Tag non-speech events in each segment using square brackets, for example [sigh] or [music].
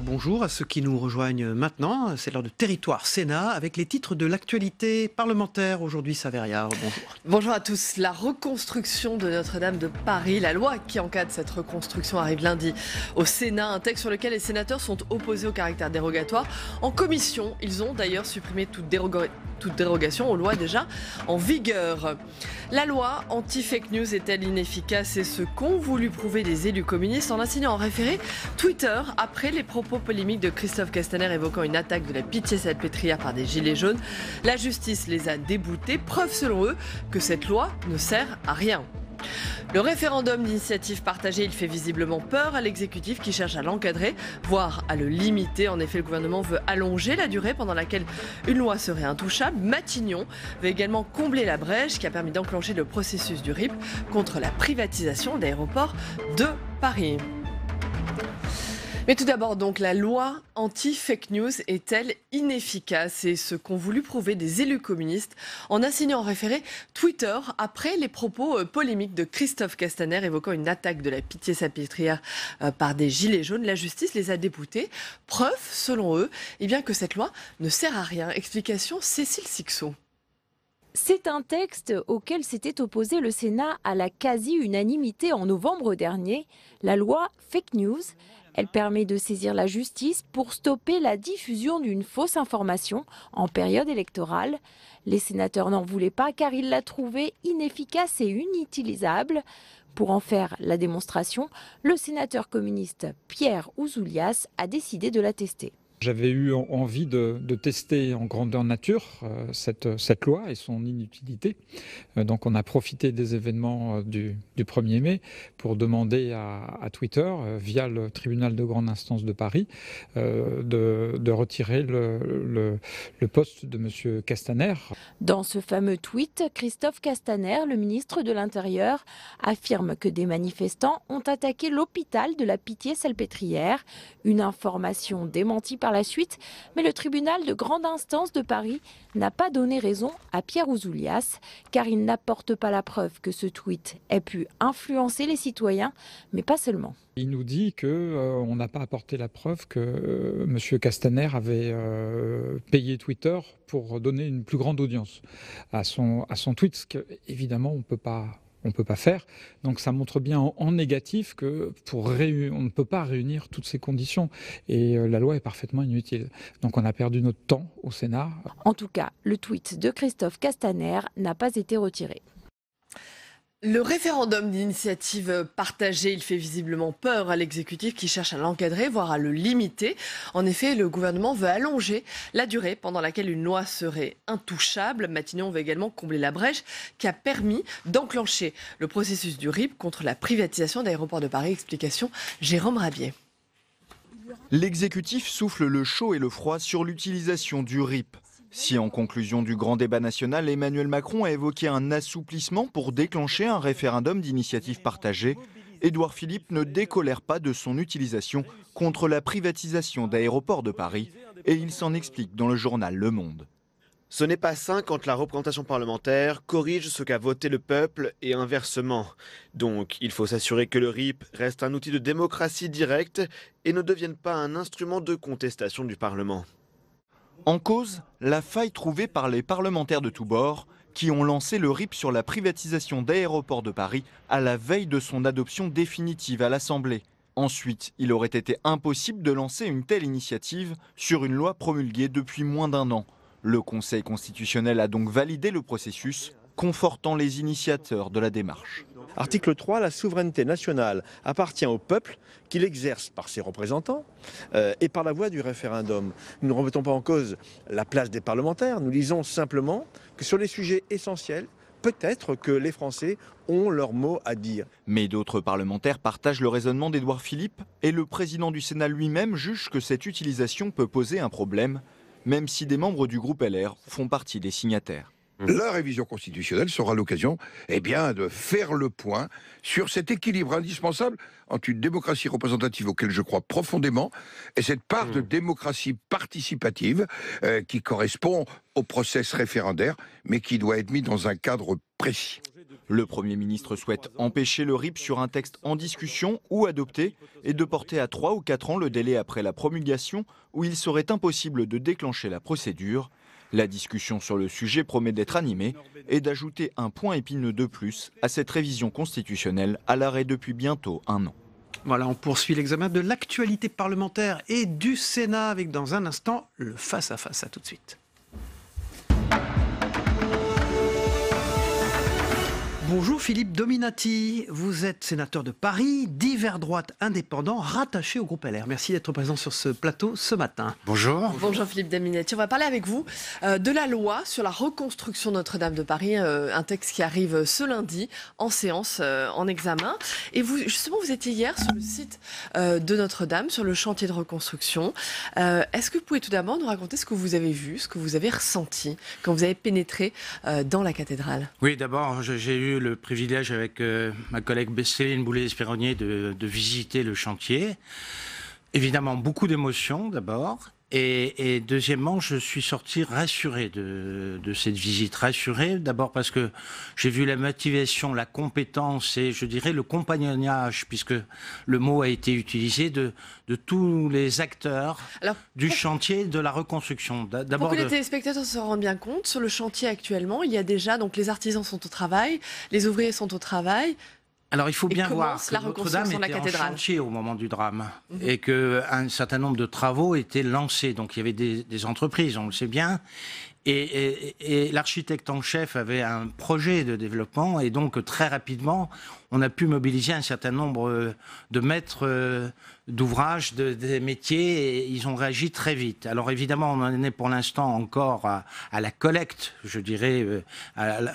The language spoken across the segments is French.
bonjour à ceux qui nous rejoignent maintenant. C'est l'heure de Territoire Sénat avec les titres de l'actualité parlementaire aujourd'hui, Saveria. Bonjour. Bonjour à tous. La reconstruction de Notre-Dame de Paris, la loi qui encadre cette reconstruction arrive lundi au Sénat. Un texte sur lequel les sénateurs sont opposés au caractère dérogatoire. En commission, ils ont d'ailleurs supprimé toute, toute dérogation aux lois déjà en vigueur. La loi anti-fake news est-elle inefficace C'est ce qu'ont voulu prouver les élus communistes en assignant en référé Twitter après les propos polémique de Christophe Castaner évoquant une attaque de la pitié salpêtrière par des gilets jaunes. La justice les a déboutés, preuve selon eux que cette loi ne sert à rien. Le référendum d'initiative partagée, il fait visiblement peur à l'exécutif qui cherche à l'encadrer, voire à le limiter. En effet, le gouvernement veut allonger la durée pendant laquelle une loi serait intouchable. Matignon veut également combler la brèche qui a permis d'enclencher le processus du RIP contre la privatisation d'aéroports de Paris. Mais tout d'abord, donc, la loi anti-fake news est-elle inefficace C'est ce qu'ont voulu prouver des élus communistes en assignant en référé Twitter après les propos euh, polémiques de Christophe Castaner évoquant une attaque de la pitié sapitrière euh, par des gilets jaunes. La justice les a déboutés. Preuve, selon eux, et eh bien, que cette loi ne sert à rien. Explication Cécile Sixon. C'est un texte auquel s'était opposé le Sénat à la quasi-unanimité en novembre dernier, la loi Fake News. Elle permet de saisir la justice pour stopper la diffusion d'une fausse information en période électorale. Les sénateurs n'en voulaient pas car ils la trouvaient inefficace et inutilisable. Pour en faire la démonstration, le sénateur communiste Pierre Ouzoulias a décidé de la tester. J'avais eu envie de, tester en grandeur nature euh, cette, cette, loi et son inutilité. Euh, donc on a profité des événements euh, du, 1er mai pour demander à, Twitter, via le tribunal de grande instance de Paris, de, retirer le, le poste de M. Castaner. Dans ce fameux tweet, Christophe Castaner, le ministre de l'Intérieur, affirme que des manifestants ont attaqué l'hôpital de la Pitié-Salpêtrière, une information démentie par la suite, mais le tribunal de grande instance de Paris n'a pas donné raison à Pierre Ouzoulias, car il n'apporte pas la preuve que ce tweet ait pu influencer les citoyens, mais pas seulement. Il nous dit qu'on euh, on n'a pas apporté la preuve que euh, M. Castaner avait euh, payé Twitter pour donner une plus grande audience à son, à son tweet, ce qu'évidemment on ne peut pas on ne peut pas faire. Donc ça montre bien en, négatif que pour on ne peut pas réunir toutes ces conditions et euh, la loi est parfaitement inutile. Donc on a perdu notre temps au Sénat. En tout cas, le tweet de Christophe Castaner n'a pas été retiré. Le référendum d'initiative partagée, il fait visiblement peur à l'exécutif qui cherche à l'encadrer, voire à le limiter. En effet, le gouvernement veut allonger la durée pendant laquelle une loi serait intouchable. Matignon veut également combler la brèche qui a permis d'enclencher le processus du RIP contre la privatisation d'aéroports de Paris. Explication Jérôme Rabier. L'exécutif souffle le chaud et le froid sur l'utilisation du RIP. Si en conclusion du grand débat national, Emmanuel Macron a évoqué un assouplissement pour déclencher un référendum d'initiative partagée, Édouard Philippe ne décolère pas de son utilisation contre la privatisation d'aéroports de Paris et il s'en explique dans le journal Le Monde. Ce n'est pas sain quand la représentation parlementaire corrige ce qu'a voté le peuple et inversement. Donc il faut s'assurer que le RIP reste un outil de démocratie directe et ne devienne pas un instrument de contestation du Parlement. En cause, la faille trouvée par les parlementaires de tous bords qui ont lancé le RIP sur la privatisation d'aéroports de Paris à la veille de son adoption définitive à l'Assemblée. Ensuite, il aurait été impossible de lancer une telle initiative sur une loi promulguée depuis moins d'un an. Le Conseil constitutionnel a donc validé le processus, confortant les initiateurs de la démarche. Article 3, la souveraineté nationale appartient au peuple qu'il exerce par ses représentants euh, et par la voie du référendum. Nous ne remettons pas en cause la place des parlementaires, nous disons simplement que sur les sujets essentiels, peut-être que les Français ont leur mot à dire. Mais d'autres parlementaires partagent le raisonnement d'Édouard Philippe et le président du Sénat lui-même juge que cette utilisation peut poser un problème, même si des membres du groupe LR font partie des signataires. Mmh. La révision constitutionnelle sera l'occasion, eh bien, de faire le point sur cet équilibre indispensable entre une démocratie représentative auquel je crois profondément et cette part de mmh. démocratie participative euh, qui correspond au process référendaire, mais qui doit être mis dans un cadre précis. Le Premier ministre souhaite empêcher le RIP sur un texte en discussion ou adopté et de porter à 3 ou 4 ans le délai après la promulgation où il serait impossible de déclencher la procédure la discussion sur le sujet promet d'être animée et d'ajouter un point épineux de plus à cette révision constitutionnelle à l'arrêt depuis bientôt un an. Voilà, on poursuit l'examen de l'actualité parlementaire et du Sénat avec dans un instant le face-à-face. -à, -face. à tout de suite. Bonjour Philippe Dominati, vous êtes sénateur de Paris, divers droite indépendant, rattaché au groupe LR. Merci d'être présent sur ce plateau ce matin. Bonjour. Bonjour Philippe Dominati, on va parler avec vous euh, de la loi sur la reconstruction Notre-Dame de Paris, euh, un texte qui arrive euh, ce lundi en séance, en examen. Et vous, justement, vous étiez hier sur le site de Notre-Dame, sur le chantier de reconstruction. Est-ce que vous pouvez tout d'abord nous raconter ce que vous avez vu, ce que vous avez ressenti quand vous avez pénétré dans la cathédrale Oui, d'abord, j'ai eu le privilège avec euh, ma collègue Besséline boulet espéronnier de, de visiter le chantier. Évidemment, beaucoup d'émotions d'abord, et, deuxièmement, je suis sorti rassuré de, cette visite. Rassuré d'abord parce que j'ai vu la motivation, la compétence et je dirais le compagnonnage, puisque le mot a été utilisé, de, de tous les acteurs du chantier de la reconstruction. D'abord pour que les téléspectateurs se rendent bien compte, sur le chantier actuellement, il y a déjà, donc les artisans sont au travail, les ouvriers sont au travail, alors il faut bien voir que Notre-Dame était en chantier au moment du drame mhm. et que un certain nombre de travaux étaient lancés. Donc il y avait des, entreprises, on le sait bien. Et, et l'architecte en chef avait un projet de développement et donc très rapidement, on a pu mobiliser un certain nombre de maîtres euh, d'ouvrages, de, des métiers, et ils ont réagi très vite. Alors évidemment, on en est pour l'instant encore à, la collecte, je dirais. Euh,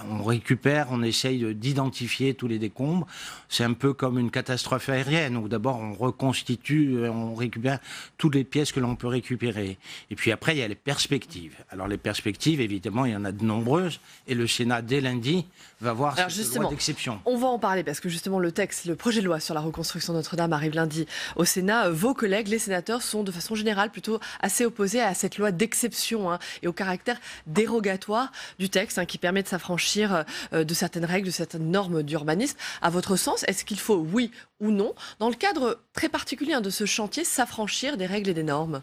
on récupère, on essaye d'identifier tous les décombres. C'est un peu comme une catastrophe aérienne, où d'abord on reconstitue, euh, on récupère toutes les pièces que l'on peut récupérer. Et puis après, il y a les perspectives. Alors les perspectives, évidemment, il y en a de nombreuses, et le Sénat, dès lundi, va voir ce cette d'exception. On va en parler, parce que justement, le texte, le projet de loi sur la reconstruction Notre-Dame arrive lundi au Sénat. Euh, vos collègues, les sénateurs, sont de façon générale plutôt assez opposés à cette loi d'exception hein, et au caractère dérogatoire du texte hein, qui permet de s'affranchir euh, de certaines règles, de certaines normes d'urbanisme. À votre sens, est-ce qu'il faut, oui ou non, dans le cadre très particulier hein, de ce chantier, s'affranchir des règles et des normes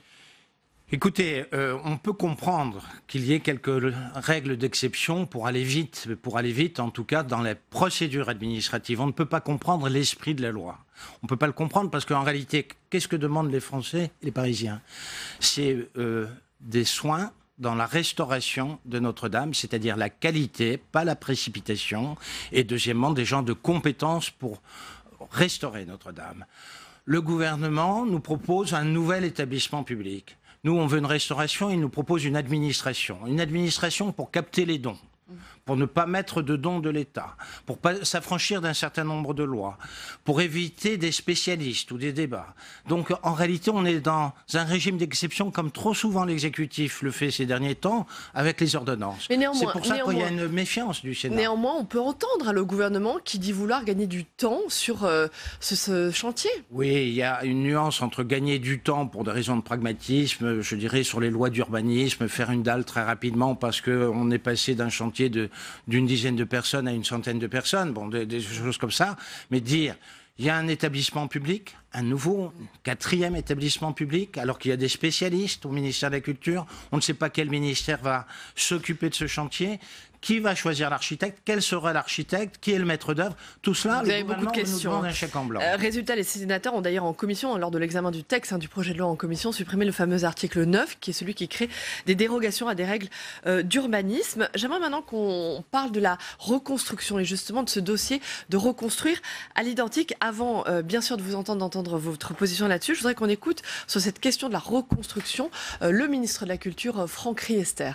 Écoutez, euh, on peut comprendre qu'il y ait quelques règles d'exception pour aller vite, pour aller vite en tout cas dans les procédures administratives. On ne peut pas comprendre l'esprit de la loi. On ne peut pas le comprendre parce qu'en réalité, qu'est-ce que demandent les Français et les Parisiens C'est euh, des soins dans la restauration de Notre-Dame, c'est-à-dire la qualité, pas la précipitation, et deuxièmement des gens de compétence pour restaurer Notre-Dame. Le gouvernement nous propose un nouvel établissement public nous, on veut une restauration, ils nous proposent une administration. Une administration pour capter les dons. Mmh pour ne pas mettre de dons de l'État, pour pas s'affranchir d'un certain nombre de lois, pour éviter des spécialistes ou des débats. Donc en réalité, on est dans un régime d'exception comme trop souvent l'exécutif le fait ces derniers temps avec les ordonnances. C'est pour ça qu'il y a une méfiance du Sénat. Néanmoins, on peut entendre hein, le gouvernement qui dit vouloir gagner du temps sur euh, ce, ce chantier. Oui, il y a une nuance entre gagner du temps pour des raisons de pragmatisme, je dirais sur les lois d'urbanisme, faire une dalle très rapidement parce qu'on est passé d'un chantier de d'une dizaine de personnes à une centaine de personnes, bon, des, choses comme ça. Mais dire, il y a un établissement public, un nouveau quatrième établissement public, alors qu'il y a des spécialistes au ministère de la Culture. On ne sait pas quel ministère va s'occuper de ce chantier. Qui va choisir l'architecte Quel sera l'architecte Qui est le maître d'œuvre Tout cela, Vous avez beaucoup de questions. Hein. Un chèque en blanc. Euh, résultat, les sénateurs ont d'ailleurs en commission, hein, lors de l'examen du texte hein, du projet de loi en commission, supprimé le fameux article 9, qui est celui qui crée des dérogations à des règles euh, d'urbanisme. J'aimerais maintenant qu'on parle de la reconstruction et justement de ce dossier de reconstruire à l'identique. Avant, euh, bien sûr, de vous entendre, d'entendre votre position là-dessus, je voudrais qu'on écoute sur cette question de la reconstruction le ministre de la Culture, Franck Riester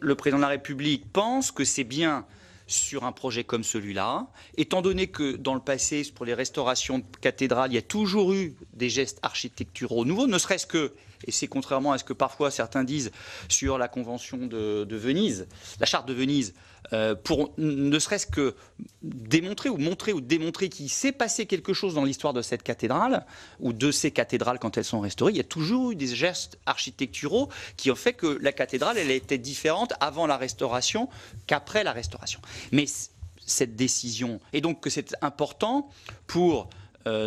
le président de la République pense que c'est bien sur un projet comme celui-là, étant donné que dans le passé, pour les restaurations de cathédrales, il y a toujours eu des gestes architecturaux nouveaux, ne serait-ce que, et c'est contrairement à ce que parfois certains disent sur la Convention de, de Venise, la Charte de Venise, euh, pour ne serait-ce que démontrer ou montrer ou démontrer qu'il s'est passé quelque chose dans l'histoire de cette cathédrale ou de ces cathédrales quand elles sont restaurées. Il y a toujours eu des gestes architecturaux qui ont fait que la cathédrale, elle était différente avant la restauration qu'après la restauration. Mais cette décision, et donc que c'est important pour euh,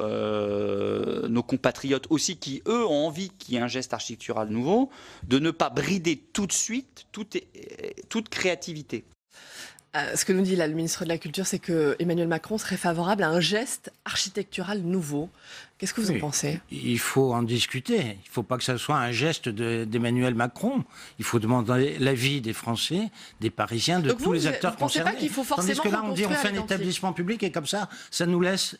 euh, nos, compatriotes aussi, qui eux ont envie qu'il y ait un geste architectural nouveau, de ne pas brider tout de suite toute, créativité. Euh, ce que nous dit le ministre de la Culture, c'est que Emmanuel Macron serait favorable à un geste architectural nouveau. Qu'est-ce que vous en pensez Il faut en discuter. Il ne faut pas que ça soit un geste d'Emmanuel Macron. Il faut demander l'avis des Français, des Parisiens, de tous les acteurs vous concernés. Pas qu'il faut forcément Tandis que là, on dit on fait un établissement public et comme ça, ça nous laisse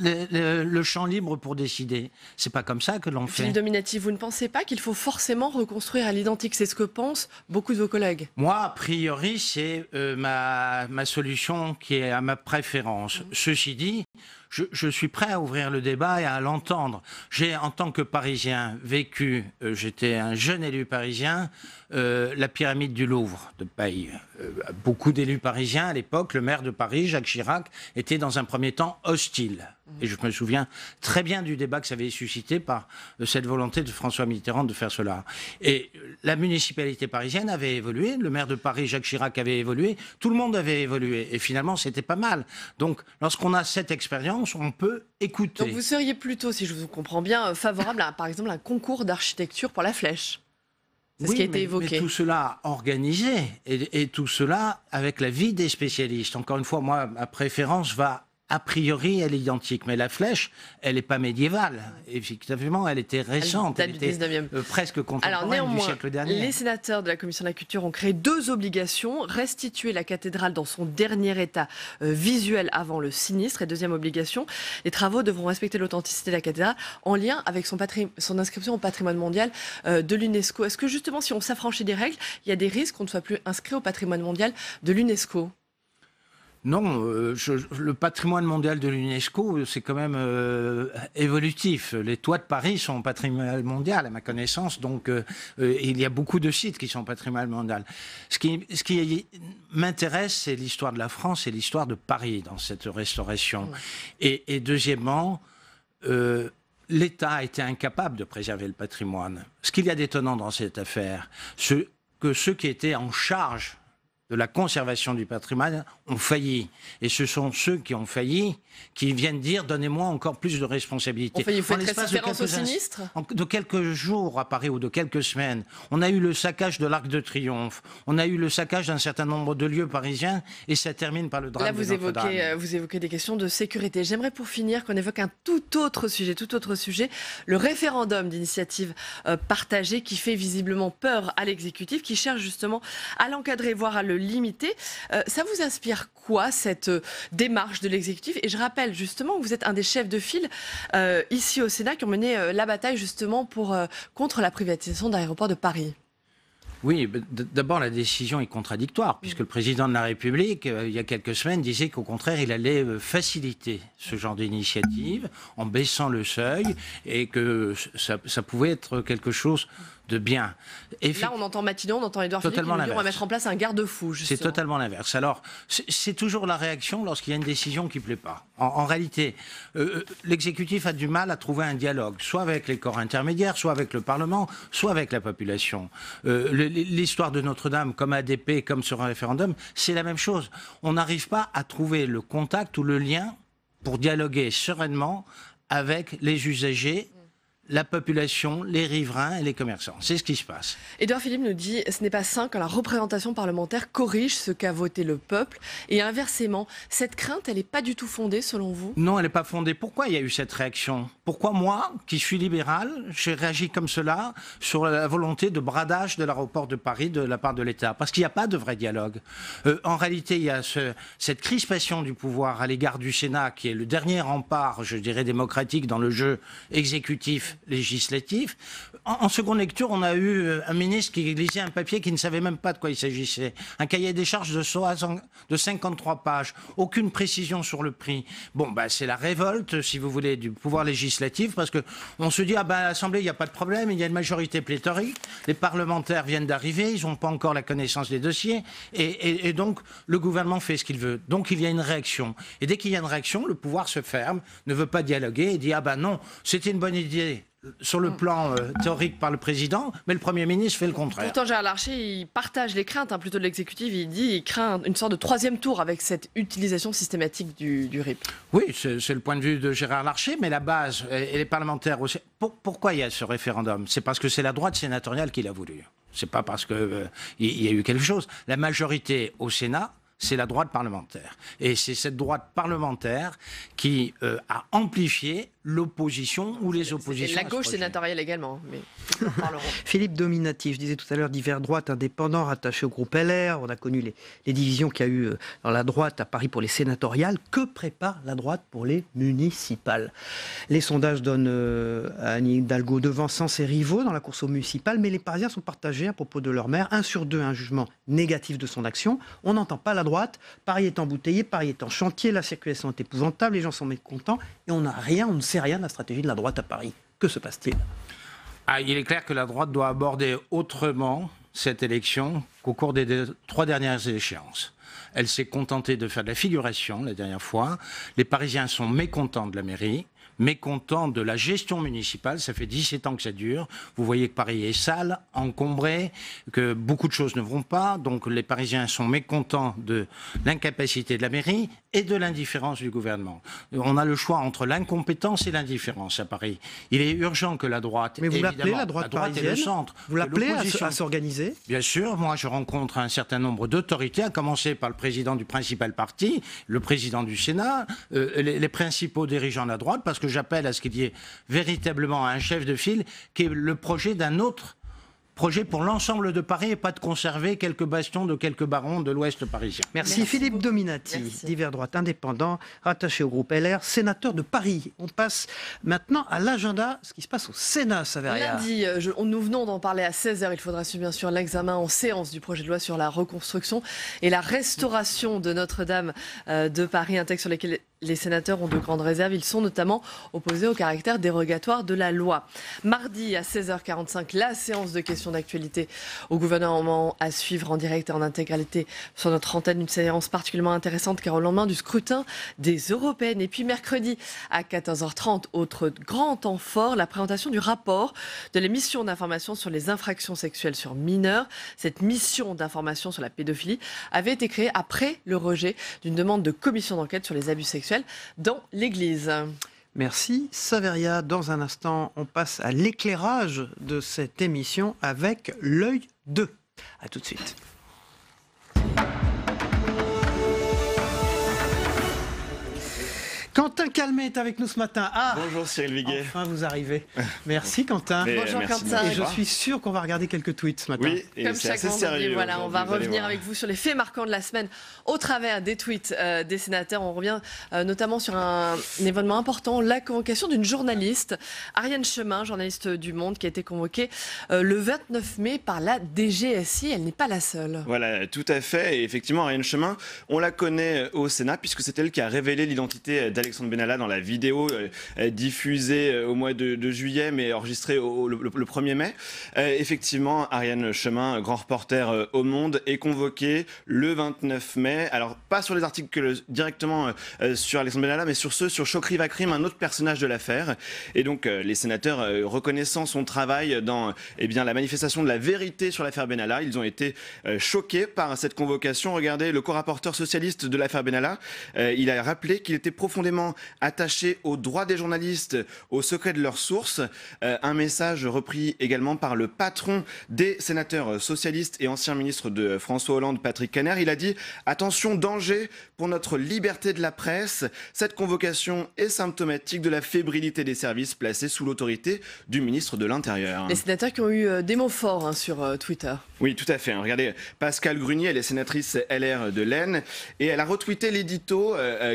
le, champ libre pour décider. C'est pas comme ça que l'on fait. Dominati, vous ne pensez pas qu'il faut forcément reconstruire à l'identique C'est ce que pensent beaucoup de vos collègues. Moi, a priori, c'est euh, ma, solution qui est à ma préférence. Mmh. Ceci dit, je, suis prêt à ouvrir le débat et à l'entendre. J'ai, en tant que Parisien, vécu, euh, j'étais un jeune élu parisien, euh, la pyramide du Louvre de paille. Euh, beaucoup d'élus parisiens à l'époque, le maire de Paris, Jacques Chirac, était dans un premier temps hostile. Mhm. Et je me souviens très bien du débat que ça avait suscité par euh, cette volonté de François Mitterrand de faire cela. Et la municipalité parisienne avait évolué, le maire de Paris, Jacques Chirac, avait évolué, tout le monde avait évolué. Et finalement, c'était pas mal. Donc, lorsqu'on a cette expérience, on peut écouter. Donc, vous seriez plutôt, si je vous comprends bien, favorable à, par exemple, un concours d'architecture pour la flèche qui a évoqué. tout cela organisé et, et, tout cela avec la vie des spécialistes. Encore une fois, moi, ma préférence va a priori, elle est identique. Mais la flèche, elle n'est pas médiévale. Effectivement, elle était récente. Elle, était euh, presque contemporaine du siècle dernier. Les sénateurs de la Commission de la Culture ont créé deux obligations. Restituer la cathédrale dans son dernier état euh, visuel avant le sinistre. Et deuxième obligation, les travaux devront respecter l'authenticité de la cathédrale en lien avec son, inscription au patrimoine mondial euh, de l'UNESCO. Est-ce que justement, si on s'affranchit des règles, il y a des risques qu'on ne soit plus inscrit au patrimoine mondial de l'UNESCO non, euh, le patrimoine mondial de l'UNESCO, euh, c'est quand même euh, évolutif. Les toits de Paris sont patrimoine mondial, à ma connaissance, donc il y a beaucoup de sites qui sont patrimoine mondial. Ce qui, m'intéresse, c'est l'histoire de la France et l'histoire de Paris dans cette restauration. Et, et, deuxièmement, l'État a été incapable de préserver le patrimoine. Ce qu'il y a d'étonnant dans cette affaire, c'est que ceux qui étaient en charge de la conservation du patrimoine ont failli. Et ce sont ceux qui ont failli qui viennent dire donnez-moi encore plus de responsabilités. il faut l'espace de quelques, sinistre de quelques jours à Paris ou de quelques semaines, on a eu le saccage de l'Arc de Triomphe, on a eu le saccage d'un certain nombre de lieux parisiens et ça termine par le drame. Là, vous, évoquez, euh, vous évoquez des questions de sécurité. J'aimerais pour finir qu'on évoque un tout autre sujet, tout autre sujet, le référendum d'initiative euh, partagée qui fait visiblement peur à l'exécutif, qui cherche justement à l'encadrer, voire à le limité. Euh, ça vous inspire quoi cette euh, démarche de l'exécutif Et je rappelle justement, vous êtes un des chefs de file euh, ici au Sénat qui ont mené la bataille justement pour, contre la privatisation d'aéroports de Paris. Oui, d'abord la décision est contradictoire, puisque le président de la République, il y a quelques semaines, disait qu'au contraire, il allait faciliter ce genre d'initiative en baissant le seuil et que ça, ça pouvait être quelque chose de bien. Là, on entend Matignon, on entend Edouard Philippe qui on va mettre en place un garde-fou. C'est totalement l'inverse. Alors, c'est toujours la réaction lorsqu'il y a une décision qui ne plaît pas. En, réalité, euh, euh, l'exécutif a du mal à trouver un dialogue, soit avec les corps intermédiaires, soit avec le Parlement, soit avec la population. Euh, l'histoire de Notre-Dame, comme ADP, comme sur un référendum, c'est la même chose. On n'arrive pas à trouver le contact ou le lien pour dialoguer sereinement avec les usagers la population, les riverains et les commerçants. C'est ce qui se passe. Édouard Philippe nous dit ce n'est pas sain quand la représentation parlementaire corrige ce qu'a voté le peuple. Et inversement, cette crainte, elle n'est pas du tout fondée selon vous Non, elle n'est pas fondée. Pourquoi il y a eu cette réaction Pourquoi moi, qui suis libéral, j'ai réagi comme cela sur la volonté de bradage de l'aéroport de Paris de la part de l'État Parce qu'il n'y a pas de vrai dialogue. Euh, en réalité, il y a cette crispation du pouvoir à l'égard du Sénat, qui est le dernier rempart, je dirais, démocratique dans le jeu exécutif législatif en, seconde lecture, on a eu euh, un ministre qui lisait un papier qui ne savait même pas de quoi il s'agissait. Un cahier des charges de de 53 pages, aucune précision sur le prix. Bon, bah, c'est la révolte, si vous voulez, du pouvoir législatif, parce que on se dit, ah bah, l'Assemblée, il n'y a pas de problème, il y a une majorité pléthorique, les parlementaires viennent d'arriver, ils n'ont pas encore la connaissance des dossiers, et, donc le gouvernement fait ce qu'il veut. Donc il y a une réaction. Et dès qu'il y a une réaction, le pouvoir se ferme, ne veut pas dialoguer et dit, ah bah non, c'était une bonne idée sur le mm. plan euh, théorique par le président, mais le Premier ministre fait le contraire. Pourtant, Gérard Larcher, il partage les craintes hein, plutôt de l'exécutif. Il dit qu'il craint une sorte de troisième tour avec cette utilisation systématique du, RIP. Oui, c'est le point de vue de Gérard Larcher, mais la base et les parlementaires aussi. pourquoi il y a ce référendum C'est parce que c'est la droite sénatoriale qui l'a voulu. C'est pas parce qu'il euh, y a eu quelque chose. La majorité au Sénat c'est la droite parlementaire. Et c'est cette droite parlementaire qui euh, a amplifié l'opposition ou les oppositions. La gauche sénatoriale également. Mais [laughs] Philippe Dominati, je disais tout à l'heure, divers droite indépendants rattachés au groupe LR. On a connu les, divisions qu'il y a eu euh, dans la droite à Paris pour les sénatoriales. Que prépare la droite pour les municipales Les sondages donnent euh, à Annie Hidalgo devant sans ses Rivaux dans la course aux municipales, mais les Parisiens sont partagés à propos de leur maire. Un sur deux, un jugement négatif de son action. On n'entend pas la droite. Paris est embouteillé, Paris est en chantier, la circulation est épouvantable, les gens sont mécontents et on n'a rien, on ne sait rien de la stratégie de la droite à Paris. Que se passe-t-il ah, Il est clair que la droite doit aborder autrement cette élection qu'au cours des trois dernières échéances. Elle s'est contentée de faire de la figuration la dernière fois. Les Parisiens sont mécontents de la mairie mécontents de la gestion municipale. Ça fait 17 ans que ça dure. Vous voyez que Paris est sale, encombré, que beaucoup de choses ne vont pas. Donc les Parisiens sont mécontents de l'incapacité de la mairie et de l'indifférence du gouvernement. On a le choix entre l'incompétence et l'indifférence à Paris. Il est urgent que la droite, mais vous l'appelez la droite, et le centre, vous l'appelez à s'organiser. Bien sûr, moi je rencontre un certain nombre d'autorités, à commencer par le président du principal parti, le président du Sénat, euh, les principaux dirigeants de la droite, parce que j'appelle à ce qu'il y ait véritablement un chef de file, qui est le projet d'un autre projet pour l'ensemble de Paris et pas de conserver quelques bastions de quelques barons de l'Ouest parisien. Merci, Philippe Dominati, divers droite indépendant, rattaché au groupe LR, sénateur de Paris. On passe maintenant à l'agenda, ce qui se passe au Sénat, Saveria. Lundi, euh, On nous venons d'en parler à 16h, il faudra suivre bien sûr l'examen en séance du projet de loi sur la reconstruction et la restauration de Notre-Dame euh, de Paris, un texte sur lequel les sénateurs ont de grandes réserves. Ils sont notamment opposés au caractère dérogatoire de la loi. Mardi à 16h45, la séance de questions d'actualité au gouvernement à suivre en direct et en intégralité sur notre antenne. Une séance particulièrement intéressante car au lendemain du scrutin des européennes. Et puis mercredi à 14h30, autre grand temps fort, la présentation du rapport de la mission d'information sur les infractions sexuelles sur mineurs. Cette mission d'information sur la pédophilie avait été créée après le rejet d'une demande de commission d'enquête sur les abus sexuels dans l'Église. Merci Saveria. Dans un instant, on passe à l'éclairage de cette émission avec l'œil 2. A tout de suite. Quentin Calmet est avec nous ce matin. Ah, Bonjour Cyril Viguet. Enfin vous arrivez. [laughs] Merci Quentin. Bonjour Quentin. Et je suis sûr qu'on va regarder quelques tweets ce matin. Oui, et assez sérieux voilà, on va revenir avec vous sur les faits marquants de la semaine au travers des tweets euh, des sénateurs. On revient euh, notamment sur un, événement important, la convocation d'une journaliste, Ariane Chemin, journaliste du Monde, qui a été convoquée euh, le 29 mai par la DGSI. Elle n'est pas la seule. Voilà, tout à fait. Et effectivement, Ariane Chemin, on la connaît au Sénat puisque c'est elle qui a révélé l'identité d'Alexandre Alexandre Benalla dans la vidéo euh, euh, diffusée euh, au mois de, juillet, mais enregistrée le, 1er mai. effectivement, Ariane Chemin, grand reporter au Monde, est convoquée le 29 mai. Alors, pas sur les articles directement sur Alexandre Benalla, mais sur ceux sur Chokri Vakrim, un autre personnage de l'affaire. Et donc, les sénateurs reconnaissant son travail dans et eh bien, la manifestation de la vérité sur l'affaire Benalla, ils ont été choqués par cette convocation. Regardez, le co-rapporteur socialiste de l'affaire Benalla, il a rappelé qu'il était profondément attaché attachés aux droits des journalistes, au secret de leurs sources. Euh, un message repris également par le patron des sénateurs socialistes et ancien ministre de François Hollande, Patrick Caner. Il a dit Attention, danger pour notre liberté de la presse. Cette convocation est symptomatique de la fébrilité des services placés sous l'autorité du ministre de l'Intérieur. Les sénateurs qui ont eu euh, des mots forts hein, sur euh, Twitter. Oui, tout à fait. Hein. Regardez, Pascal Grunier, elle est sénatrice LR de l'Aisne et elle a retweeté l'édito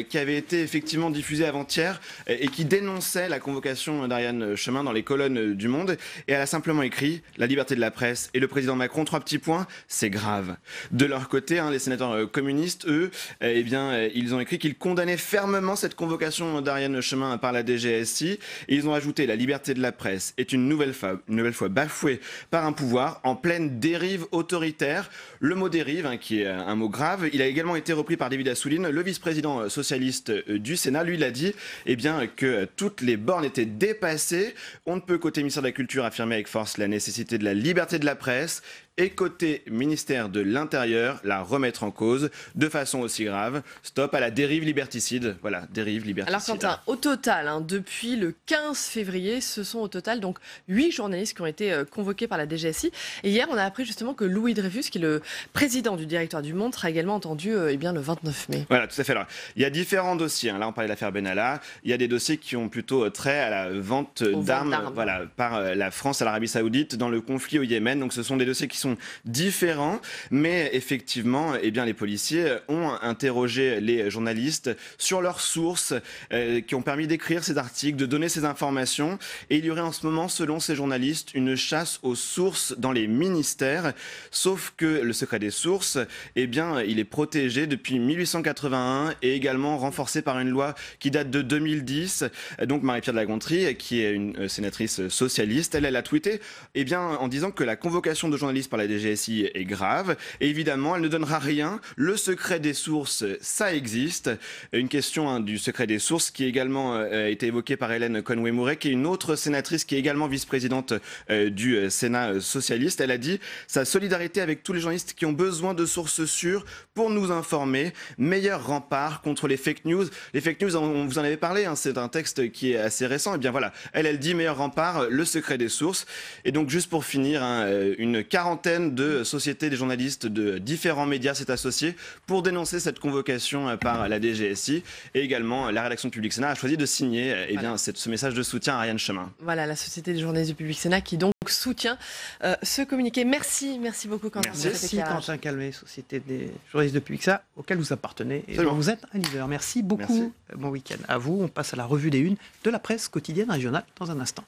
qui avait été effectivement diffusée diffusé avant-hier et qui dénonçait la convocation d'Ariane Chemin dans les colonnes du Monde. Et elle a simplement écrit La liberté de la presse et le président Macron, trois petits points, c'est grave. De leur côté, hein, les sénateurs euh, communistes, eux, euh, eh bien, euh, ils ont écrit qu'ils condamnaient fermement cette convocation d'Ariane Chemin par la DGSI. Et ils ont ajouté La liberté de la presse est une nouvelle fois, nouvelle fois bafouée par un pouvoir en pleine dérive autoritaire. Le mot dérive, hein, qui est un mot grave, il a également été repris par David Assouline, le vice-président socialiste du Sénat lui, il a dit eh bien, que euh, toutes les bornes étaient dépassées. On ne peut, côté ministère de la Culture, affirmer avec force la nécessité de la liberté de la presse et côté ministère de l'Intérieur, la remettre en cause de façon aussi grave. Stop à la dérive liberticide. Voilà, dérive liberticide. Alors au total, hein, depuis le 15 février, ce sont au total donc huit journalistes qui ont été euh, convoqués par la DGSI. Et hier, on a appris justement que Louis Dreyfus, qui est le président du directoire du Monde, sera également entendu euh, eh bien, le 29 mai. Voilà, tout à fait. Alors, il y a différents dossiers. Hein. Là, on parlait de l'affaire Benalla. Il y a des dossiers qui ont plutôt euh, trait à la vente d'armes voilà, par la France à l'Arabie Saoudite dans le conflit au Yémen. Donc, ce sont des dossiers qui sont différents. Mais effectivement, eh bien, les policiers ont interrogé les journalistes sur leurs sources euh, qui ont permis d'écrire ces articles, de donner ces informations. Et il y aurait en ce moment, selon ces journalistes, une chasse aux sources dans les ministères. Sauf que le secret des sources, eh bien, il est protégé depuis 1881 et également renforcé par une loi qui date de 2010. Donc Marie-Pierre de la Gontry, qui est une euh, sénatrice socialiste, elle, elle a tweeté eh bien, en disant que la convocation de journalistes par la DGSI est grave. Et évidemment, elle ne donnera rien. Le secret des sources, ça existe. Une question hein, du secret des sources qui également euh, a été évoquée par Hélène Conway-Mouret, qui est une autre sénatrice qui est également vice-présidente euh, du euh, Sénat socialiste. Elle a dit sa solidarité avec tous les journalistes qui ont besoin de sources sûres pour nous informer. Meilleur rempart contre les fake news. Les fake news, on vous en avait parlé, hein, c'est un texte qui est assez récent. Et eh bien voilà, elle, elle dit meilleur rempart, le secret des sources. Et donc juste pour finir, hein, une quarantaine de sociétés des journalistes de différents médias s'est associée pour dénoncer cette convocation euh, par la DGSI. Et également, la rédaction de Public Sénat a choisi de signer et euh, eh bien, ce message de soutien à Ariane Chemin. Voilà, la Société des journalistes du Public Sénat qui donc soutient euh, ce communiqué. Merci, merci beaucoup Quentin. Merci, Quentin Calmet, Société des journalistes de Public Sénat, auquel vous appartenez et vous êtes un leader. Merci beaucoup. Bon week-end à vous. On passe à la revue des unes de la presse quotidienne régionale dans un instant.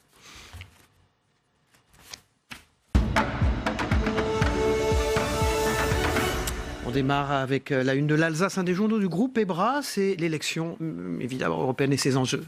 démarre avec euh, la une de l'Alsace. Un des journaux du groupe EBRA, c'est l'élection euh, évidemment européenne et ses enjeux.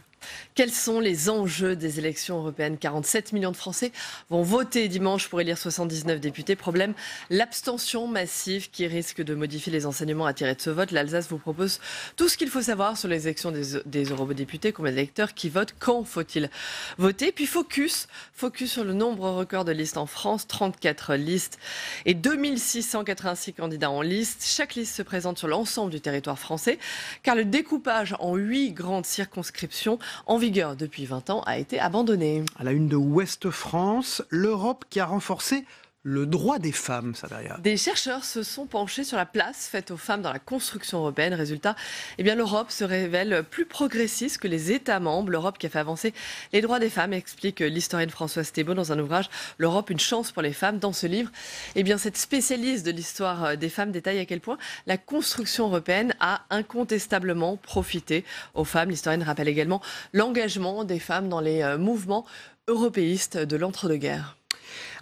Quels sont les enjeux des élections européennes 47 millions de Français vont voter dimanche pour élire 79 députés. Problème, l'abstention massive qui risque de modifier les enseignements à tirer de ce vote. L'Alsace vous propose tout ce qu'il faut savoir sur les élections des, eurodéputés, combien d'électeurs, qui votent, quand faut-il voter. Puis focus, focus sur le nombre record de listes en France, 34 listes et 2686 candidats en liste. Chaque liste se présente sur l'ensemble du territoire français, car le découpage en huit grandes circonscriptions en vigueur depuis 20 ans a été abandonné. À la une de Ouest France, l'Europe qui a renforcé le droit des femmes, ça derrière. Des chercheurs se sont penchés sur la place faite aux femmes dans la construction européenne. Résultat, eh bien l'Europe se révèle plus progressiste que les États membres. L'Europe qui a fait avancer les droits des femmes, explique l'historienne Françoise Thébault dans un ouvrage L'Europe, une chance pour les femmes. Dans ce livre, eh bien cette spécialiste de l'histoire euh, des femmes détaille à quel point la construction européenne a incontestablement profité aux femmes. L'historienne rappelle également l'engagement des femmes dans les euh, mouvements européistes de l'entre-deux-guerres.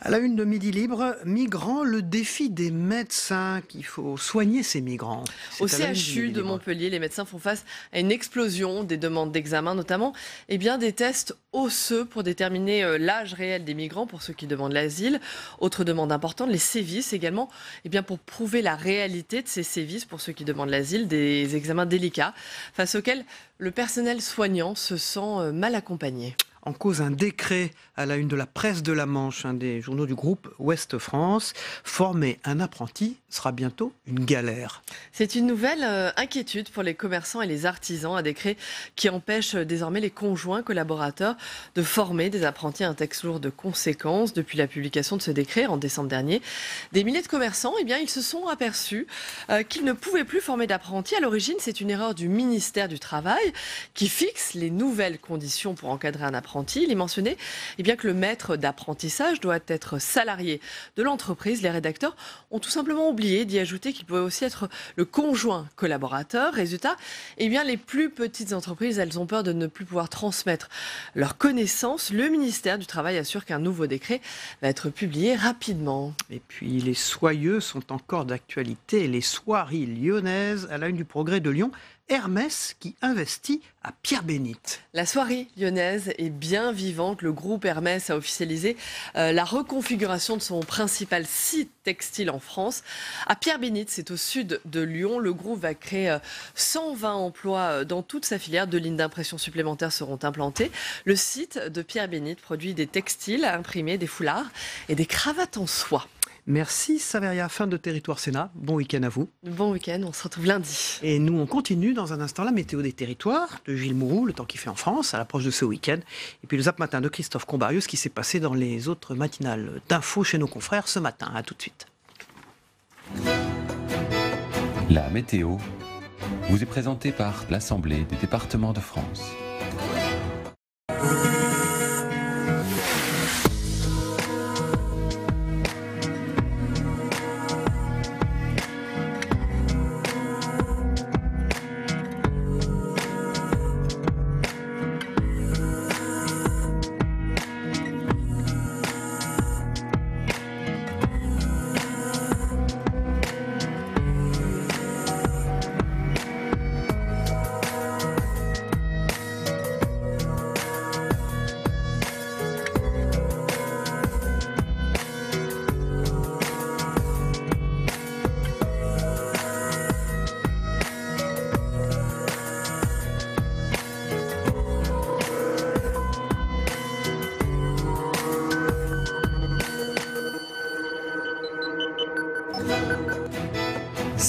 À la une de Midi Libre, migrants, le défi des médecins, qu'il faut soigner ces migrants. Au CHU de Montpellier, les médecins font face à une explosion des demandes d'examen, notamment eh bien, des tests osseux pour déterminer euh, l'âge réel des migrants pour ceux qui demandent l'asile. Autre demande importante, les sévices également, eh bien, pour prouver la réalité de ces sévices pour ceux qui demandent l'asile, des examens délicats face auxquels le personnel soignant se sent euh, mal accompagné en cause un décret à la une de la presse de la Manche, un des journaux du groupe Ouest France. Former un apprenti sera bientôt une galère. C'est une nouvelle euh, inquiétude pour les commerçants et les artisans, un décret qui empêche désormais les conjoints collaborateurs de former des apprentis un texte lourd de conséquences. Depuis la publication de ce décret en décembre dernier, des milliers de commerçants, et eh bien, ils se sont aperçus euh, qu'ils ne pouvaient plus former d'apprentis. À l'origine, c'est une erreur du ministère du Travail qui fixe les nouvelles conditions pour encadrer un apprenti il est mentionné eh bien, que le maître d'apprentissage doit être salarié de l'entreprise. Les rédacteurs ont tout simplement oublié d'y ajouter qu'il pouvait aussi être le conjoint collaborateur. Résultat, eh bien, les plus petites entreprises, elles ont peur de ne plus pouvoir transmettre leurs connaissances. Le ministère du Travail assure qu'un nouveau décret va être publié rapidement. Et puis, les soyeux sont encore d'actualité. Les soirées lyonnaises à la une du progrès de Lyon. Hermès qui investit à Pierre Bénite. La soirée lyonnaise est bien vivante. Le groupe Hermès a officialisé euh, la reconfiguration de son principal site textile en France. À Pierre Bénite, c'est au sud de Lyon. Le groupe va créer 120 euh, emplois euh, dans toute sa filière. Deux lignes d'impression supplémentaires seront implantées. Le site de Pierre Bénite produit des textiles imprimés, des foulards et des cravates en soie. Merci Saveria, fin de Territoire Sénat. Bon week-end à vous. Bon week-end, on se retrouve lundi. Et nous, on continue dans un instant la météo des territoires de Gilles Mourou, le temps qu'il fait en France, à l'approche de ce week-end. Et puis le zap matin de Christophe Combarius ce qui s'est passé dans les autres matinales d'info chez nos confrères ce matin. À tout de suite. La météo vous est présentée par l'Assemblée des départements de France.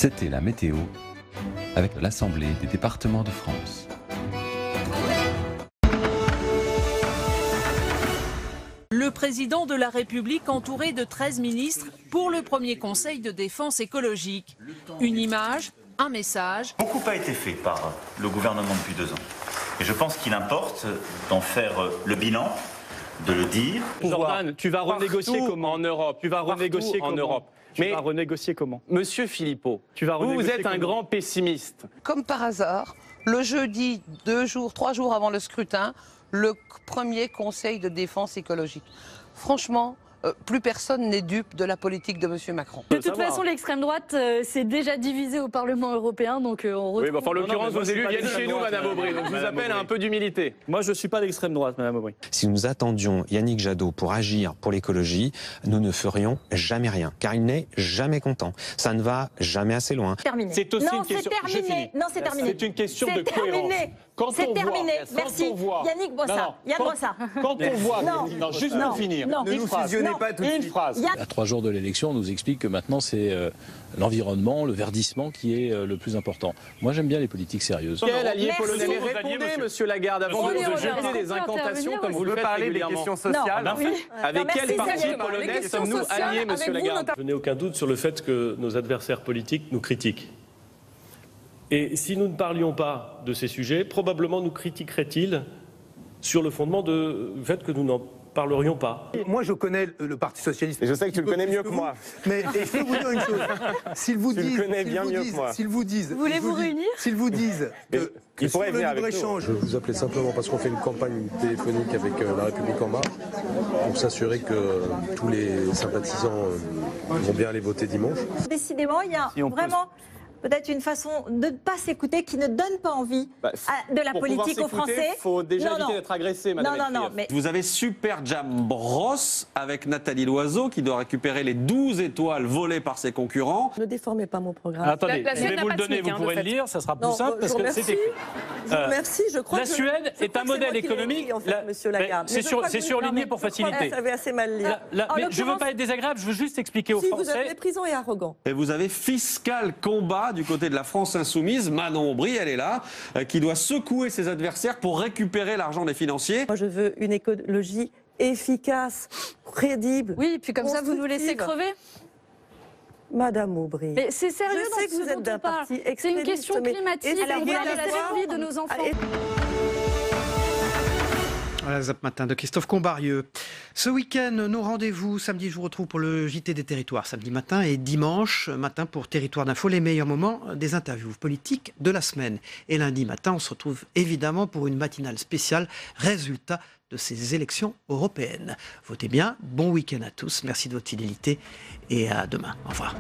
C'était la météo avec l'Assemblée des départements de France. Le président de la République entouré de 13 ministres pour le premier Conseil de défense écologique. Une image, un message. Beaucoup a été fait par le gouvernement depuis deux ans. Et je pense qu'il importe d'en faire le bilan, de le dire. Jordan, tu vas renégocier comment en Europe. Tu vas renégocier en Europe. Tu vas renégocier comment Monsieur Philippot, vous, vous êtes un grand pessimiste. Comme par hasard, le jeudi, deux jours, trois jours avant le scrutin, le premier conseil de défense écologique. Franchement, euh, plus personne n'est dupe de la politique de M. Macron. De euh, toute façon, hein. l'extrême droite euh, s'est déjà divisée au Parlement européen, donc on Oui, bah, enfin, en l'occurrence, vos élus viennent chez nous, Mme Aubry, donc je vous appelle à un peu d'humilité. Moi, je ne suis pas d'extrême droite, Mme Aubry. Si nous attendions Yannick Jadot pour agir pour l'écologie, nous ne ferions jamais rien, car il n'est jamais content. Ça ne va jamais assez loin. C'est aussi une question... Terminé. Non, c'est terminé. C'est une question de cohérence. C'est terminé. Merci. Yannick Bossa. Yannick Quand, on voit... Non, juste pour finir pas une phrase. A... À trois jours de l'élection, on nous explique que maintenant c'est euh, l'environnement, le verdissement qui est euh, le plus important. Moi, j'aime bien les politiques sérieuses. Quel allié polonais Répondez, monsieur Lagarde, avant de jeter des incantations comme vous le faites des questions sociales. Euh, avec quel parti polonais sommes-nous alliés, monsieur Lagarde Je n'ai aucun doute sur le fait que nos adversaires politiques nous critiquent. Et si nous ne parlions pas de ces sujets, probablement nous critiqueraient-ils sur le fondement du fait que nous n'en parlerions pas. Moi, je connais le Parti Socialiste. Et je sais que tu le connais mieux que, moi. Mais s'il je vous dire une chose. S'ils vous disent. S'ils vous disent. Voulez-vous réunir S'ils vous disent. il pourrait venir avec échange. Je vous appeler simplement parce qu'on fait une campagne téléphonique avec euh, La République En Marche pour s'assurer que tous les sympathisants euh, vont bien aller voter dimanche. Décidément, il y a vraiment peut-être une façon de ne pas s'écouter qui ne donne pas envie bah, de la politique aux Français. Il faut déjà non, éviter d'être agressé, madame. Non, non, non, mais... Vous avez Super Jam Bros avec Nathalie Loiseau qui doit récupérer les 12 étoiles volées par ses concurrents. Ne déformez pas mon programme. Attendez, je vais vous le donner, vous hein, pourrez le lire, ça sera plus simple parce que c'est merci, euh, je crois la Suède est un modèle économique. C'est surligné pour faciliter. Vous avez assez mal lire. Je ne je veux pas être désagréable, je veux juste expliquer aux Français. Vous avez prison et arrogant. Et vous avez fiscal combat du côté de la France insoumise. Manon Aubry, elle est là, euh, qui doit secouer ses adversaires pour récupérer l'argent des financiers. Moi, je veux une écologie efficace, crédible. Oui, et puis comme ça, vous nous laissez crever. Madame Aubry. c'est sérieux, je sais que vous êtes d'un parti C'est une question climatique, ah, et la vie de nos enfants. Voilà, Zap Matin de Christophe Combarieux. Ce week-end, nos rendez-vous. Samedi, je vous retrouve pour le JT des territoires, samedi matin, et dimanche matin pour Territoire d'Info, les meilleurs moments des interviews politiques de la semaine. Et lundi matin, on se retrouve évidemment pour une matinale spéciale, résultat de ces élections européennes. Votez bien, bon week-end à tous, merci de votre fidélité, et à demain. Au revoir.